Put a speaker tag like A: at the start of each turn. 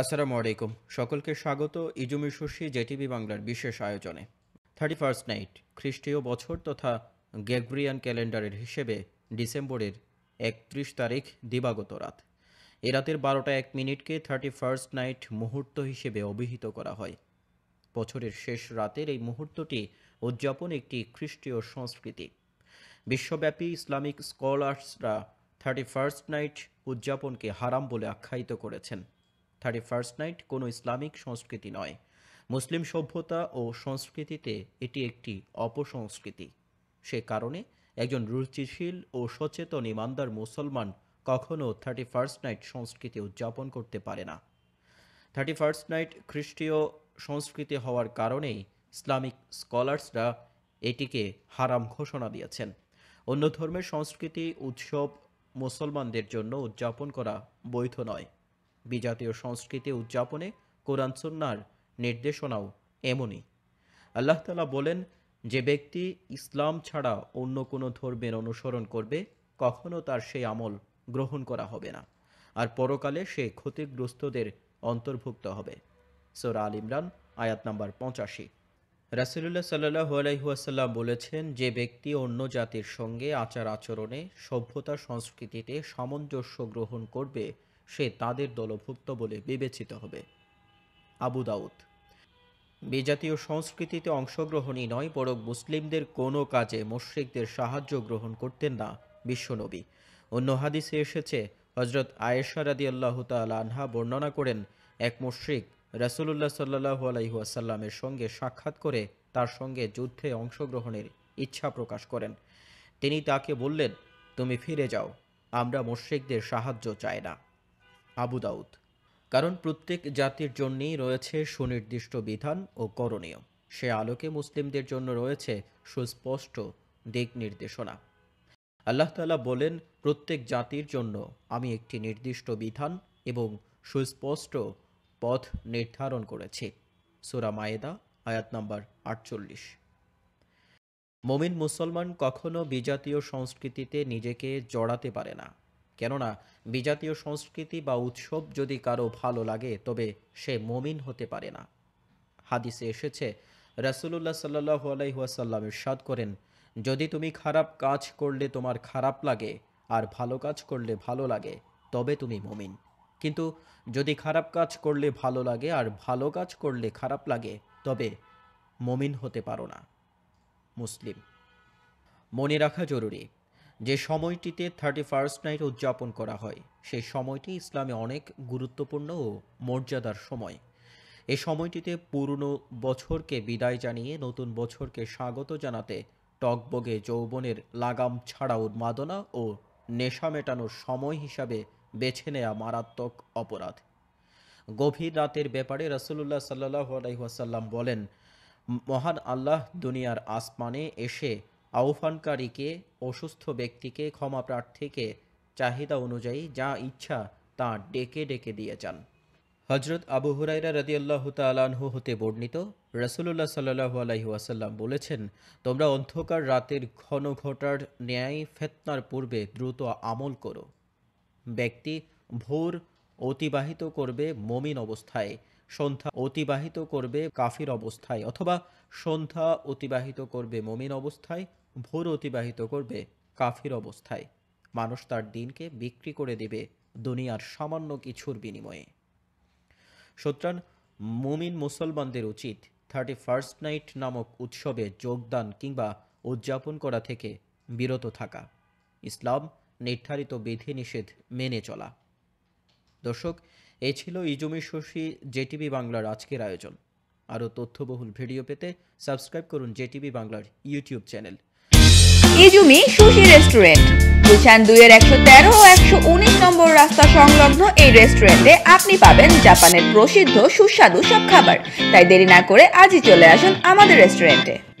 A: আসসালামু আলাইকুম সকলকে স্বাগত ইজুমি শশী জেটিভি বাংলার বিশেষ আয়োজনে থার্টি ফার্স্ট নাইট খ্রিস্টীয় বছর তথা গ্যাগব্রিয়ান ক্যালেন্ডারের হিসেবে ডিসেম্বরের একত্রিশ তারিখ দিবাগত রাত এ রাতের বারোটা এক মিনিটকে থার্টি ফার্স্ট নাইট মুহূর্ত হিসেবে অভিহিত করা হয় বছরের শেষ রাতের এই মুহূর্তটি উদযাপন একটি খ্রিস্টীয় সংস্কৃতি বিশ্বব্যাপী ইসলামিক স্কলার্সরা থার্টি ফার্স্ট নাইট উদযাপনকে হারাম বলে আখ্যায়িত করেছেন থার্টি ফার্স্ট নাইট কোনো ইসলামিক সংস্কৃতি নয় মুসলিম সভ্যতা ও সংস্কৃতিতে এটি একটি অপসংস্কৃতি সে কারণে একজন রুচিশীল ও সচেতন ইমানদার মুসলমান কখনও থার্টি ফার্স্ট নাইট সংস্কৃতি উদযাপন করতে পারে না থার্টি ফার্স্ট নাইট খ্রিস্টীয় সংস্কৃতি হওয়ার কারণেই ইসলামিক স্কলার্সরা এটিকে হারাম ঘোষণা দিয়েছেন অন্য ধর্মের সংস্কৃতি উৎসব মুসলমানদের জন্য উদযাপন করা বৈধ নয় বিজাতীয় সংস্কৃতি উদযাপনে কোরআন সুন্নার নির্দেশনাও এমনই আল্লাহ তালা বলেন যে ব্যক্তি ইসলাম ছাড়া অন্য কোনো ধর্মের অনুসরণ করবে কখনো তার সেই আমল গ্রহণ করা হবে না আর পরকালে সে ক্ষতিগ্রস্তদের অন্তর্ভুক্ত হবে সোরা আল ইমরান আয়াত নাম্বার পঁচাশি রাসেলুল্লা সাল্লাহ আলাইহুয়াসাল্লাম বলেছেন যে ব্যক্তি অন্য জাতির সঙ্গে আচার আচরণে সভ্যতা সংস্কৃতিতে সামঞ্জস্য গ্রহণ করবে সে তাদের দলভুক্ত বলে বিবেচিত হবে আবু দাউদ বিজাতীয় সংস্কৃতিতে অংশগ্রহণই নয় বরং মুসলিমদের কোনো কাজে মুশ্রিকদের সাহায্য গ্রহণ করতেন না বিশ্বনবী অন্য হাদিসে এসেছে হজরত আয়েশা রাদি আল্লাহ আনহা বর্ণনা করেন এক মুশ্রিক রাসুলুল্লাহ সাল্লাহু আলহিহাসাল্লামের সঙ্গে সাক্ষাৎ করে তার সঙ্গে যুদ্ধে অংশগ্রহণের ইচ্ছা প্রকাশ করেন তিনি তাকে বললেন তুমি ফিরে যাও আমরা মুশ্রিকদের সাহায্য চাই না আবু দাউদ কারণ প্রত্যেক জাতির জন্যেই রয়েছে সুনির্দিষ্ট বিধান ও করণীয় সে আলোকে মুসলিমদের জন্য রয়েছে সুস্পষ্ট দিক নির্দেশনা আল্লাহ তালা বলেন প্রত্যেক জাতির জন্য আমি একটি নির্দিষ্ট বিধান এবং সুস্পষ্ট পথ নির্ধারণ করেছি সুরা মায়েদা আয়াত নম্বর আটচল্লিশ মমিন মুসলমান কখনো বিজাতীয় সংস্কৃতিতে নিজেকে জড়াতে পারে না কেননা বিজাতীয় সংস্কৃতি বা উৎসব যদি কারো ভালো লাগে তবে সে মমিন হতে পারে না হাদিসে এসেছে রাসুলুল্লাহ সাল্লাহ আলাইহাসাল্লাম ইরশাদ করেন যদি তুমি খারাপ কাজ করলে তোমার খারাপ লাগে আর ভালো কাজ করলে ভালো লাগে তবে তুমি মমিন কিন্তু যদি খারাপ কাজ করলে ভালো লাগে আর ভালো কাজ করলে খারাপ লাগে তবে মমিন হতে পারো না মুসলিম মনে রাখা জরুরি যে সময়টিতে থার্টি ফার্স্ট নাইট উদযাপন করা হয় সেই সময়টি ইসলামে অনেক গুরুত্বপূর্ণ ও মর্যাদার সময় এ সময়টিতে পুরনো বছরকে বিদায় জানিয়ে নতুন বছরকে স্বাগত জানাতে টকবগে যৌবনের লাগাম ছাড়া উন্মাদনা ও নেশা মেটানোর সময় হিসাবে বেছে নেয়া মারাত্মক অপরাধ গভীর রাতের ব্যাপারে রসুল্লাহ সাল্লাহ আলাইহাসাল্লাম বলেন মহান আল্লাহ দুনিয়ার আসমানে এসে আহ্বানকারীকে অসুস্থ ব্যক্তিকে ক্ষমা প্রার্থীকে চাহিদা অনুযায়ী যা ইচ্ছা তা ডেকে ডেকে দিয়ে যান হজরত আবু হুরাইরা রদিয়াল্লাহ তালাহু হতে বর্ণিত রসুল্লাহ সাল্লাহু আলহি ওয়াসাল্লাম বলেছেন তোমরা অন্ধকার রাতের ঘন ঘটার ন্যায় ফেতনার পূর্বে দ্রুত আমল করো ব্যক্তি ভোর অতিবাহিত করবে মমিন অবস্থায় সন্ধ্যা অতিবাহিত করবে কাফির অবস্থায় অথবা সন্ধ্যা অতিবাহিত করবে মমিন অবস্থায় ভোর অতিবাহিত করবে কাফির অবস্থায় মানুষ তার দিনকে বিক্রি করে দেবে দুনিয়ার সামান্য কিছুর বিনিময়ে সুতরাং মুমিন মুসলমানদের উচিত থার্টি ফার্স্ট নাইট নামক উৎসবে যোগদান কিংবা উদযাপন করা থেকে বিরত থাকা ইসলাম নির্ধারিত বিধিনিষেধ মেনে চলা দর্শক এ ছিল ইজুমি শশী জেটিভি বাংলার আজকের আয়োজন আরও তথ্যবহুল ভিডিও পেতে সাবস্ক্রাইব করুন জেটিভি বাংলার YouTube channel Izumi sushi restaurant Gulshan দুইয়ের একশো তেরো ও একশো উনিশ নম্বর রাস্তা সংলগ্ন এই রেস্টুরেন্টে আপনি পাবেন জাপানের প্রসিদ্ধ সুস্বাদু সব খাবার তাই দেরি না করে আজই চলে আসুন আমাদের রেস্টুরেন্টে